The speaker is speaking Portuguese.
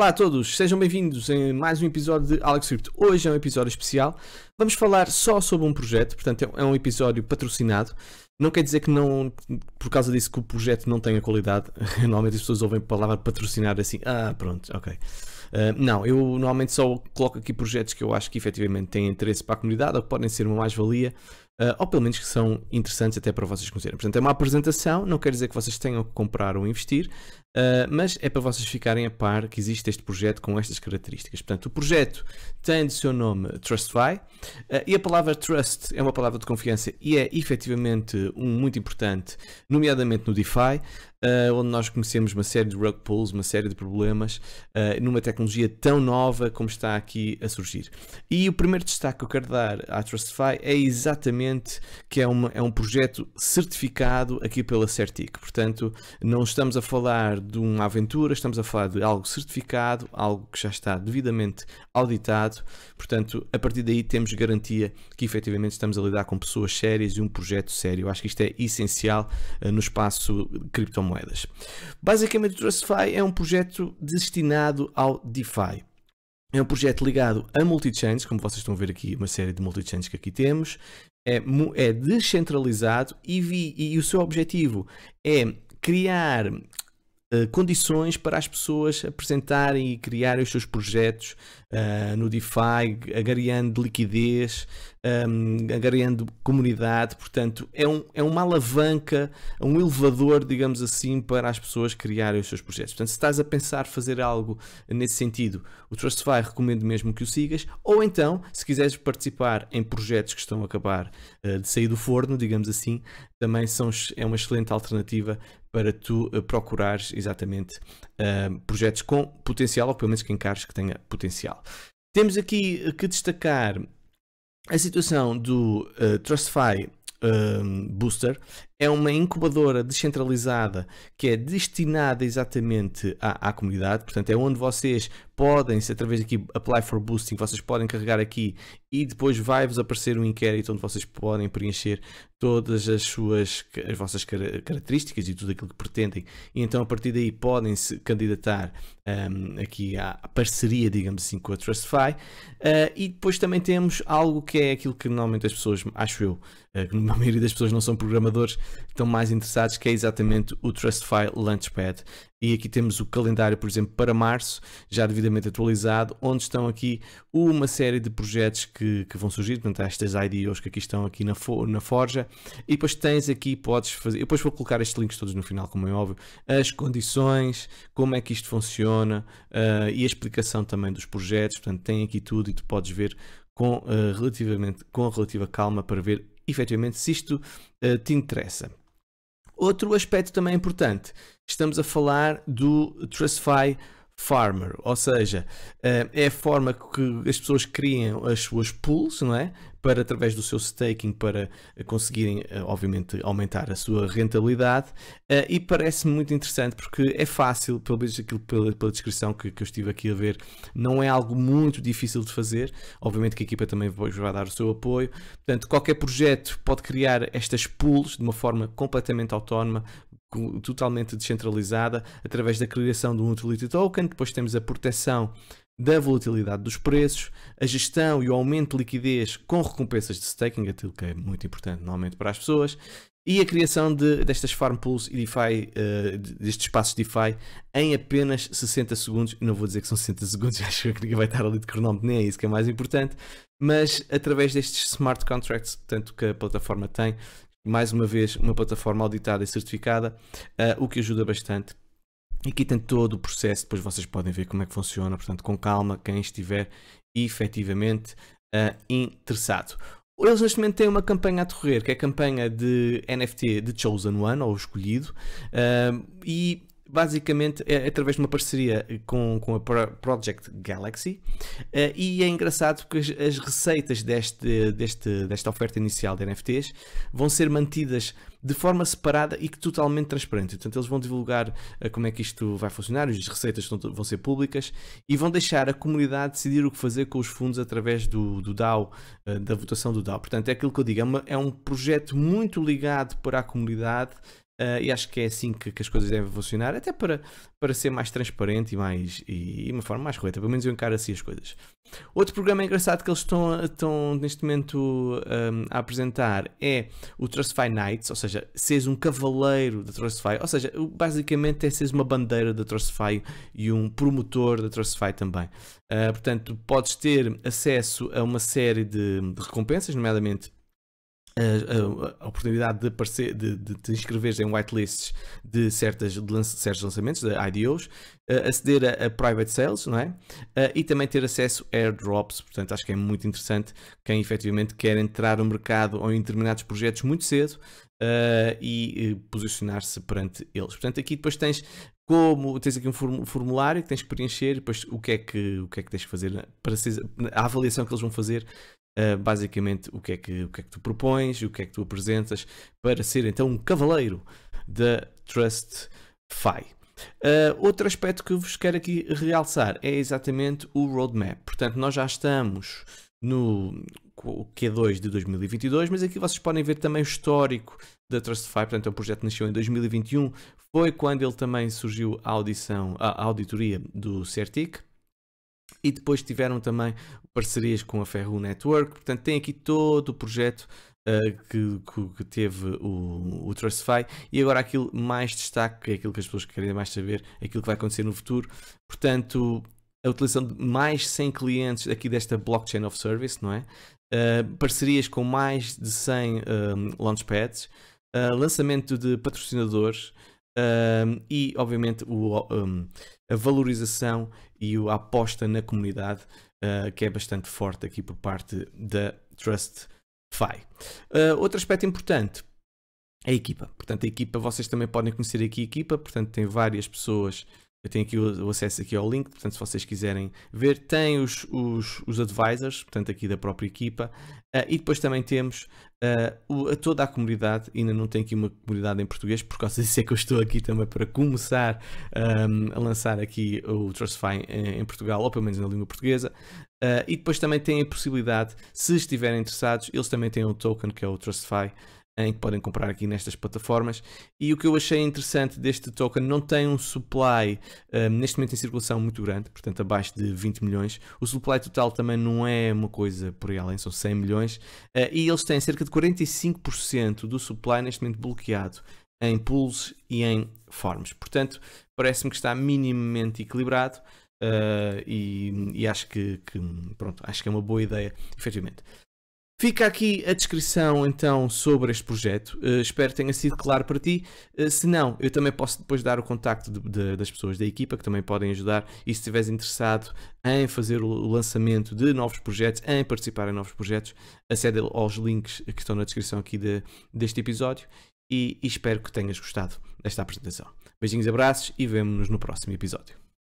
Olá a todos, sejam bem-vindos em mais um episódio de Alex Script. Hoje é um episódio especial. Vamos falar só sobre um projeto, portanto é um episódio patrocinado. Não quer dizer que não, por causa disso que o projeto não tenha qualidade. Normalmente as pessoas ouvem a palavra patrocinar assim, ah, pronto, ok. Uh, não, eu normalmente só coloco aqui projetos que eu acho que efetivamente têm interesse para a comunidade ou que podem ser uma mais-valia uh, ou pelo menos que são interessantes até para vocês conhecerem. Portanto, é uma apresentação, não quer dizer que vocês tenham que comprar ou investir, uh, mas é para vocês ficarem a par que existe este projeto com estas características. Portanto, o projeto tem de seu nome TrustFi uh, ah, e a palavra Trust é uma palavra de confiança e é efetivamente um muito importante, nomeadamente no DeFi, Uh, onde nós conhecemos uma série de rug pulls, uma série de problemas, uh, numa tecnologia tão nova como está aqui a surgir. E o primeiro destaque que eu quero dar à TrustFi é exatamente Ambiente, que é, uma, é um projeto certificado aqui pela Certic. Portanto, não estamos a falar de uma aventura, estamos a falar de algo certificado, algo que já está devidamente auditado. Portanto, a partir daí temos garantia que efetivamente estamos a lidar com pessoas sérias e um projeto sério. Acho que isto é essencial eh, no espaço de criptomoedas. Basicamente, o TrustFi é um projeto destinado ao DeFi. É um projeto ligado a multi-chains, como vocês estão a ver aqui, uma série de multi-chains que aqui temos. É, é descentralizado e, vi, e, o seu objetivo é criar uh, condições para as pessoas apresentarem e criarem os seus projetos uh, no DeFi, agariando liquidez, um, comunidade, portanto, é, um, é uma alavanca, um elevador, digamos assim, para as pessoas criarem os seus projetos. Portanto, se estás a pensar fazer algo nesse sentido, o Trustify recomendo mesmo que o sigas, ou então, se quiseres participar em projetos que estão a acabar uh, de sair do forno, digamos assim, também são, é uma excelente alternativa para tu uh, procurares exatamente uh, projetos com potencial, ou pelo menos que encares que tenha potencial. Temos aqui que destacar a situação do uh, eh, TrustFi um, ehm, Booster é uma incubadora descentralizada que é destinada exatamente à, à comunidade, portanto, é onde vocês podem, se através aqui Apply for Boosting, vocês podem carregar aqui e depois vai-vos aparecer um inquérito onde vocês podem preencher todas as suas as vossas características e tudo aquilo que pretendem. E então a partir daí podem se candidatar um, aqui à parceria, digamos assim, com a Trustify. Uh, e depois também temos algo que é aquilo que normalmente as pessoas, acho eu, uh, que na maioria das pessoas não são programadores, estão mais interessados, que é exatamente o Trustfile Launchpad. E aqui temos o calendário, por exemplo, para março, já devidamente atualizado, onde estão aqui uma série de projetos que, que vão surgir, portanto, estas IDOs que aqui estão aqui na, for, na forja, e depois tens aqui, podes fazer, eu depois vou colocar estes links todos no final, como é óbvio, as condições, como é que isto funciona, uh, e a explicação também dos projetos, portanto, tem aqui tudo e tu podes ver com, uh, relativamente, com relativa calma para ver efetivamente se isto uh, te interessa. Outro aspecto também importante, estamos a falar do Trustify Farmer, ou seja, eh, é a forma que as pessoas criam as suas pools, não é? para através do seu staking para eh, conseguirem eh, obviamente aumentar a sua rentabilidade eh, e parece-me muito interessante porque é fácil, pelo menos aquilo pela, pela descrição que, que, eu estive aqui a ver, não é algo muito difícil de fazer, obviamente que a equipa também vos vai dar o seu apoio, portanto qualquer projeto pode criar estas pools de uma forma completamente autónoma, totalmente descentralizada, através da criação de um utility token, depois temos a proteção da volatilidade dos preços, a gestão e o aumento de liquidez com recompensas de staking, aquilo que é muito importante normalmente para as pessoas, e a criação de, destas farm pools e DeFi, uh, destes espaços DeFi, em apenas 60 segundos. não vou dizer que são 60 segundos, acho que ninguém vai estar ali de cronómetro, nem é isso que é mais importante, mas através destes smart contracts, tanto que a plataforma tem, mais uma vez, uma plataforma auditada e certificada, uh, o que ajuda bastante e aqui tem todo o processo, depois vocês podem ver como é que funciona, portanto, com calma, quem estiver efetivamente uh, interessado. Eles neste momento têm uma campanha a decorrer, que é a campanha de NFT de Chosen One, ou escolhido, uh, e basicamente é através de uma parceria com, com a Project Galaxy uh, e é engraçado porque as, as receitas deste, deste, desta oferta inicial de NFTs vão ser mantidas de forma separada e que totalmente transparente. Portanto, eles vão divulgar uh, como é que isto vai funcionar, as receitas vão ser públicas e vão deixar a comunidade decidir o que fazer com os fundos através do, do DAO, uh, da votação do DAO. Portanto, é aquilo que eu digo, é, uma, é um projeto muito ligado para a comunidade Uh, e acho que é assim que, que, as coisas devem funcionar, até para, para ser mais transparente e mais e, e uma forma mais correta. Pelo menos eu encaro assim as coisas. Outro programa engraçado que eles estão, estão neste momento um, a apresentar é o Trustify Knights, ou seja, seres um cavaleiro da Trustify, ou seja, basicamente é seres uma bandeira da Trustify e um promotor da Trustify também. Uh, portanto, podes ter acesso a uma série de, de recompensas, nomeadamente a, a, oportunidade de, aparecer, de, de te inscreveres em whitelists de, certas, de, certos lançamentos, de IDOs, uh, aceder a, a, private sales, não é? Uh, e também ter acesso a airdrops. Portanto, acho que é muito interessante quem efetivamente quer entrar no mercado ou em determinados projetos muito cedo uh, e posicionar-se perante eles. Portanto, aqui depois tens como tens aqui um formulário que tens que preencher, depois o que é que, o que, é que tens que fazer, né? para a avaliação que eles vão fazer uh, basicamente o que, é que, o que é que tu propões, o que é que tu apresentas para ser então um cavaleiro da TrustFi. Uh, eh, outro aspecto que vos quero aqui realçar é exatamente o roadmap. Portanto, nós já estamos no Q2 de 2022, mas aqui vocês podem ver também o histórico da TrustFi. Portanto, o é projeto nasceu em 2021, foi quando ele também surgiu a audição, a auditoria do CERTIC e depois tiveram também parcerias com a Ferro Network, portanto tem aqui todo o projeto uh, que, que, teve o, o e agora aquilo mais destaque, que é aquilo que as pessoas querem mais saber, é aquilo que vai acontecer no futuro, portanto a utilização de mais 100 clientes aqui desta Blockchain of Service, não é? Uh, parcerias com mais de 100 um, eh, launchpads, uh, lançamento de patrocinadores, um, e, obviamente, o, um, a valorização e a aposta na comunidade, uh, que é bastante forte aqui por parte da TrustFi. Uh, ah, outro aspecto importante é a equipa. Portanto, a equipa, vocês também podem conhecer aqui a equipa, portanto, tem várias pessoas eu tenho aqui o, o acesso aqui ao link, portanto, se vocês quiserem ver, tem os, os, os advisors, portanto, aqui da própria equipa, uh, e depois também temos uh, o, a toda a comunidade, ainda não tem aqui uma comunidade em português, por causa disso é que eu estou aqui também para começar um, a lançar aqui o Trustify em, em, Portugal, ou pelo menos na língua portuguesa, uh, e depois também tem a possibilidade, se estiverem interessados, eles também têm um token que é o Trustify, em que podem comprar aqui nestas plataformas. E o que eu achei interessante deste token, não tem um supply um, ehm, neste momento em circulação muito grande, portanto abaixo de 20 milhões. O supply total também não é uma coisa por aí além, são 100 milhões. Uh, e eles têm cerca de 45% do supply neste momento bloqueado em pools e em farms. Portanto, parece-me que está minimamente equilibrado. Uh, e, e, acho que, que, pronto, acho que é uma boa ideia, efetivamente. Fica aqui a descrição então sobre este projeto. Uh, espero que tenha sido claro para ti. Uh, se não, eu também posso depois dar o contacto de, de, das pessoas da equipa que também podem ajudar. E se estiveres interessado em fazer o lançamento de novos projetos, em participar em novos projetos, acede aos links que estão na descrição aqui de, deste episódio. E, e espero que tenhas gostado desta apresentação. Beijinhos, abraços e vemo-nos no próximo episódio.